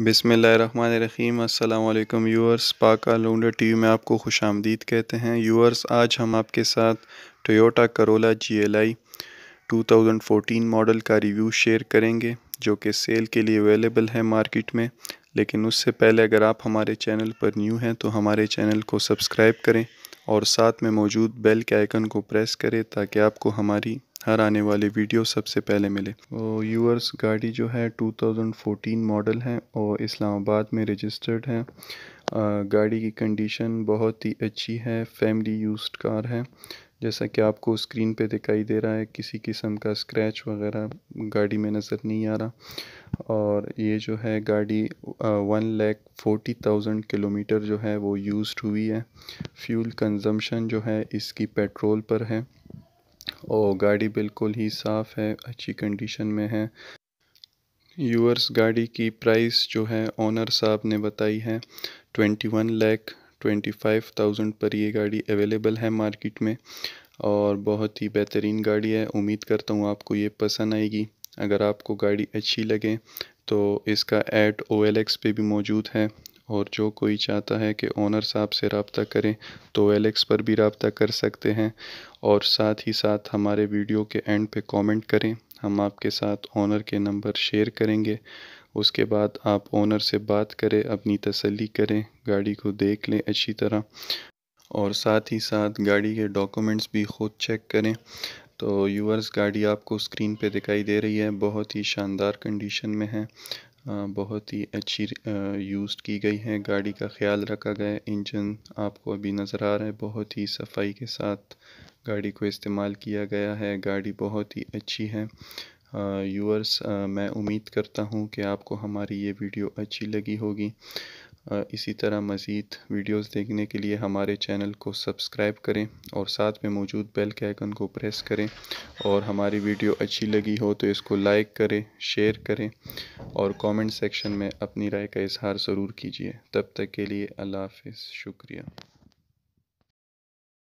बिसमीम अल्लाम यूअर्स पाक लूडर टीवी में आपको खुश आमदीद कहते हैं यूअर्स आज हम आपके साथ Toyota Corolla G L I two thousand fourteen model का रिव्यू शेयर करेंगे जो कि सेल के लिए अवेलेबल है मार्केट में लेकिन उससे पहले अगर आप हमारे चैनल पर न्यू हैं तो हमारे चैनल को सब्सक्राइब करें और साथ में मौजूद बेल के आइकन को प्रेस करें ताकि आपको हमारी हर आने वाले वीडियो सबसे पहले मिले और तो यूअर्स गाड़ी जो है 2014 मॉडल है और इस्लामाबाद में रजिस्टर्ड है गाड़ी की कंडीशन बहुत ही अच्छी है फैमिली यूज कार है जैसा कि आपको स्क्रीन पे दिखाई दे रहा है किसी किस्म का स्क्रैच वगैरह गाड़ी में नज़र नहीं आ रहा और ये जो है गाड़ी one lakh forty thousand kilometre जो है वो यूज़ हुई है फ्यूल कंजम्पशन जो है इसकी पेट्रोल पर है ओ गाड़ी बिल्कुल ही साफ़ है अच्छी कंडीशन में है यूअर्स गाड़ी की प्राइस जो है ऑनर साहब ने बताई है twenty one lakh twenty five thousand पर ये गाड़ी अवेलेबल है मार्केट में और बहुत ही बेहतरीन गाड़ी है उम्मीद करता हूँ आपको ये पसंद आएगी अगर आपको गाड़ी अच्छी लगे तो इसका एड ओ एल एक्स पे भी मौजूद है और जो कोई चाहता है कि ओनर साहब से रबता करें तो एलेक्स पर भी रबता कर सकते हैं और साथ ही साथ हमारे वीडियो के एंड पे कमेंट करें हम आपके साथ ओनर के नंबर शेयर करेंगे उसके बाद आप ओनर से बात करें अपनी तसल्ली करें गाड़ी को देख लें अच्छी तरह और साथ ही साथ गाड़ी के डॉक्यूमेंट्स भी ख़ुद चेक करें तो यूवर्स गाड़ी आपको स्क्रीन पे दिखाई दे रही है बहुत ही शानदार कंडीशन में है बहुत ही अच्छी यूज़ की गई है गाड़ी का ख्याल रखा गया है इंजन आपको अभी नज़र आ रहा है बहुत ही सफाई के साथ गाड़ी को इस्तेमाल किया गया है गाड़ी बहुत ही अच्छी है यूअर्स मैं उम्मीद करता हूँ कि आपको हमारी ये वीडियो अच्छी लगी होगी इसी तरह मज़ीद वीडियोस देखने के लिए हमारे चैनल को सब्सक्राइब करें और साथ में मौजूद बेल के आइकन को प्रेस करें और हमारी वीडियो अच्छी लगी हो तो इसको लाइक करें शेयर करें और कमेंट सेक्शन में अपनी राय का इजहार ज़रूर कीजिए तब तक के लिए अल्लाह हाफ शुक्रिया